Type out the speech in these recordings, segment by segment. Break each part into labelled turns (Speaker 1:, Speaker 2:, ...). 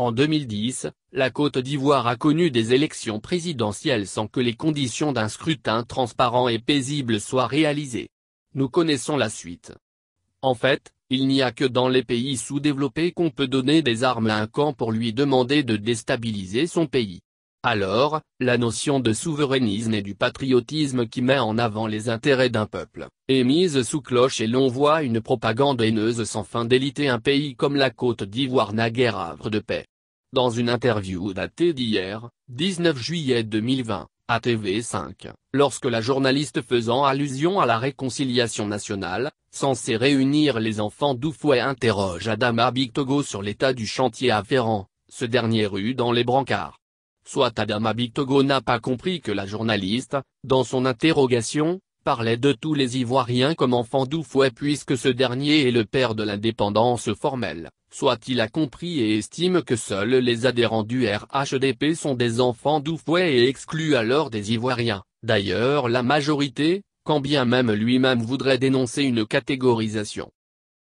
Speaker 1: En 2010, la Côte d'Ivoire a connu des élections présidentielles sans que les conditions d'un scrutin transparent et paisible soient réalisées. Nous connaissons la suite. En fait, il n'y a que dans les pays sous-développés qu'on peut donner des armes à un camp pour lui demander de déstabiliser son pays. Alors, la notion de souverainisme et du patriotisme qui met en avant les intérêts d'un peuple, est mise sous cloche et l'on voit une propagande haineuse sans fin déliter un pays comme la Côte d'Ivoire naguère havre de paix. Dans une interview datée d'hier, 19 juillet 2020, à TV5, lorsque la journaliste faisant allusion à la réconciliation nationale, censée réunir les enfants doufouet interroge Adama Togo sur l'état du chantier à ce dernier rue dans les brancards. Soit Adama Bictogo n'a pas compris que la journaliste, dans son interrogation, parlait de tous les Ivoiriens comme enfants doufouet puisque ce dernier est le père de l'indépendance formelle soit il a compris et estime que seuls les adhérents du RHDP sont des enfants d'oufouet et exclut alors des Ivoiriens. D'ailleurs la majorité, quand bien même lui-même voudrait dénoncer une catégorisation.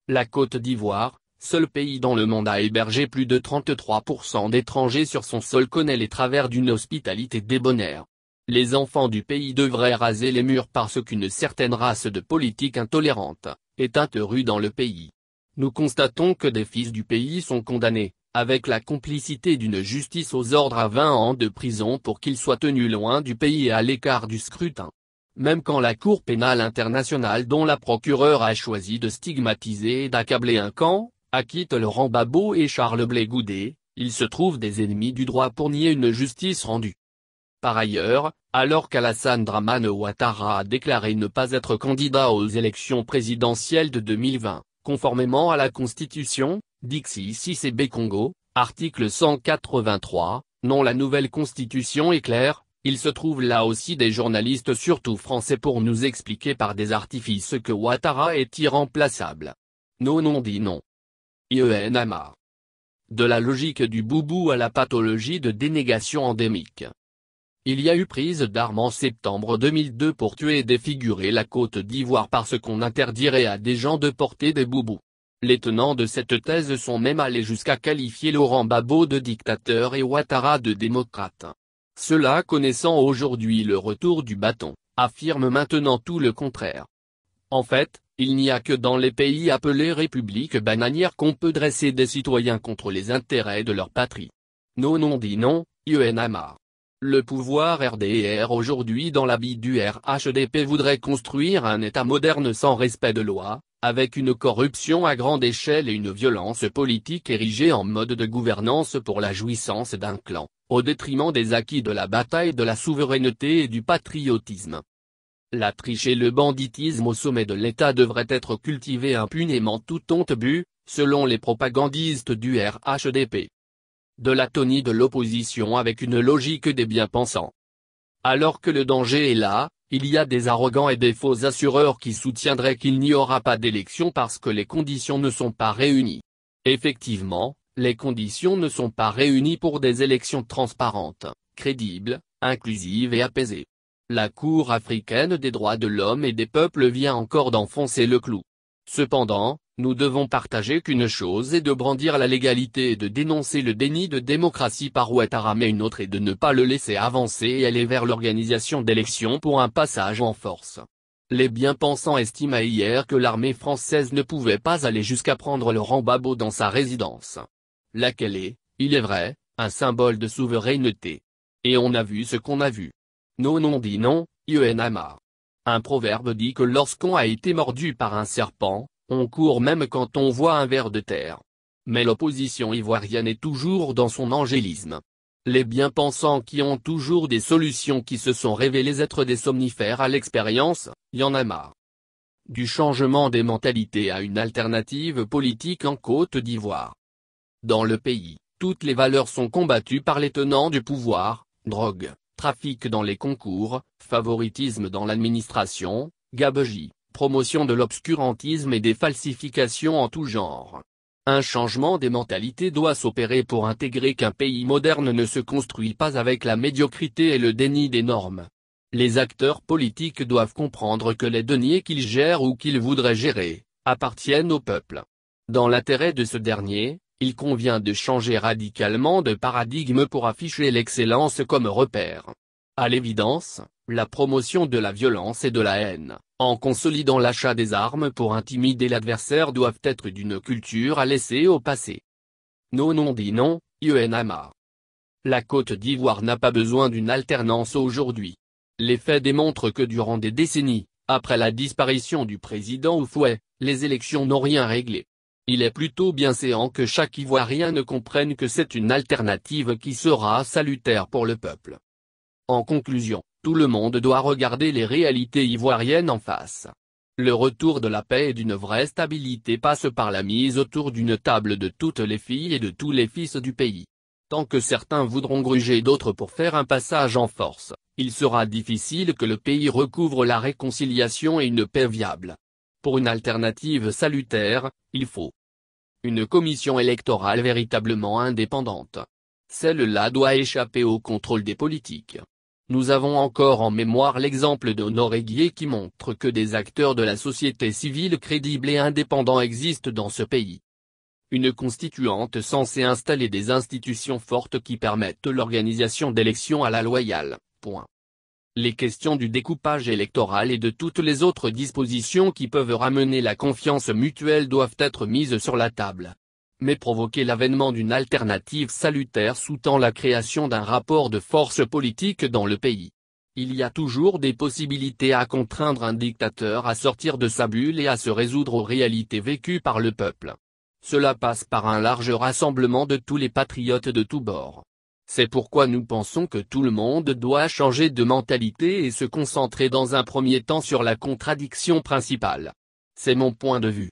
Speaker 1: La Côte d'Ivoire, seul pays dans le monde à héberger plus de 33% d'étrangers sur son sol connaît les travers d'une hospitalité débonnaire. Les enfants du pays devraient raser les murs parce qu'une certaine race de politique intolérante, est interrue dans le pays nous constatons que des fils du pays sont condamnés, avec la complicité d'une justice aux ordres à 20 ans de prison pour qu'ils soient tenus loin du pays et à l'écart du scrutin. Même quand la Cour pénale internationale dont la procureure a choisi de stigmatiser et d'accabler un camp, acquitte Laurent Babot et Charles Blé Goudé, il se trouve des ennemis du droit pour nier une justice rendue. Par ailleurs, alors qu'Alassane Dramane Ouattara a déclaré ne pas être candidat aux élections présidentielles de 2020, conformément à la Constitution, Dixi 6 et B Congo, article 183, non la nouvelle Constitution est claire, il se trouve là aussi des journalistes surtout français pour nous expliquer par des artifices que Ouattara est irremplaçable. Non non dit non. IEN Amar. De la logique du boubou à la pathologie de dénégation endémique. Il y a eu prise d'armes en septembre 2002 pour tuer et défigurer la Côte d'Ivoire parce qu'on interdirait à des gens de porter des boubous. Les tenants de cette thèse sont même allés jusqu'à qualifier Laurent Babo de dictateur et Ouattara de démocrate. Cela connaissant aujourd'hui le retour du bâton, affirme maintenant tout le contraire. En fait, il n'y a que dans les pays appelés républiques bananières qu'on peut dresser des citoyens contre les intérêts de leur patrie. Non non dit non, Ieun le pouvoir RDR aujourd'hui dans l'habit du RHDP voudrait construire un État moderne sans respect de loi, avec une corruption à grande échelle et une violence politique érigée en mode de gouvernance pour la jouissance d'un clan, au détriment des acquis de la bataille de la souveraineté et du patriotisme. La triche et le banditisme au sommet de l'État devraient être cultivés impunément tout honte but, selon les propagandistes du RHDP de tonie de l'opposition avec une logique des bien-pensants. Alors que le danger est là, il y a des arrogants et des faux assureurs qui soutiendraient qu'il n'y aura pas d'élection parce que les conditions ne sont pas réunies. Effectivement, les conditions ne sont pas réunies pour des élections transparentes, crédibles, inclusives et apaisées. La Cour africaine des droits de l'homme et des peuples vient encore d'enfoncer le clou. Cependant, nous devons partager qu'une chose est de brandir la légalité et de dénoncer le déni de démocratie par Ouattara mais une autre et de ne pas le laisser avancer et aller vers l'organisation d'élections pour un passage en force. Les bien-pensants estimaient hier que l'armée française ne pouvait pas aller jusqu'à prendre Laurent Babo dans sa résidence. Laquelle est, il est vrai, un symbole de souveraineté. Et on a vu ce qu'on a vu. Non non dit non, Amar. Un proverbe dit que lorsqu'on a été mordu par un serpent, on court même quand on voit un ver de terre. Mais l'opposition ivoirienne est toujours dans son angélisme. Les bien-pensants qui ont toujours des solutions qui se sont révélées être des somnifères à l'expérience, y en a marre. Du changement des mentalités à une alternative politique en Côte d'Ivoire. Dans le pays, toutes les valeurs sont combattues par les tenants du pouvoir, drogue, trafic dans les concours, favoritisme dans l'administration, gabegie promotion de l'obscurantisme et des falsifications en tout genre. Un changement des mentalités doit s'opérer pour intégrer qu'un pays moderne ne se construit pas avec la médiocrité et le déni des normes. Les acteurs politiques doivent comprendre que les deniers qu'ils gèrent ou qu'ils voudraient gérer, appartiennent au peuple. Dans l'intérêt de ce dernier, il convient de changer radicalement de paradigme pour afficher l'excellence comme repère. À l'évidence, la promotion de la violence et de la haine, en consolidant l'achat des armes pour intimider l'adversaire doivent être d'une culture à laisser au passé. Non non dit non, Amar. La Côte d'Ivoire n'a pas besoin d'une alternance aujourd'hui. Les faits démontrent que durant des décennies, après la disparition du président Oufouet, les élections n'ont rien réglé. Il est plutôt bien séant que chaque Ivoirien ne comprenne que c'est une alternative qui sera salutaire pour le peuple. En conclusion, tout le monde doit regarder les réalités ivoiriennes en face. Le retour de la paix et d'une vraie stabilité passe par la mise autour d'une table de toutes les filles et de tous les fils du pays. Tant que certains voudront gruger d'autres pour faire un passage en force, il sera difficile que le pays recouvre la réconciliation et une paix viable. Pour une alternative salutaire, il faut une commission électorale véritablement indépendante. Celle-là doit échapper au contrôle des politiques. Nous avons encore en mémoire l'exemple d'Honoré Guier qui montre que des acteurs de la société civile crédibles et indépendants existent dans ce pays. Une constituante censée installer des institutions fortes qui permettent l'organisation d'élections à la loyale. Les questions du découpage électoral et de toutes les autres dispositions qui peuvent ramener la confiance mutuelle doivent être mises sur la table mais provoquer l'avènement d'une alternative salutaire sous-tend la création d'un rapport de force politique dans le pays. Il y a toujours des possibilités à contraindre un dictateur à sortir de sa bulle et à se résoudre aux réalités vécues par le peuple. Cela passe par un large rassemblement de tous les patriotes de tous bords. C'est pourquoi nous pensons que tout le monde doit changer de mentalité et se concentrer dans un premier temps sur la contradiction principale. C'est mon point de vue.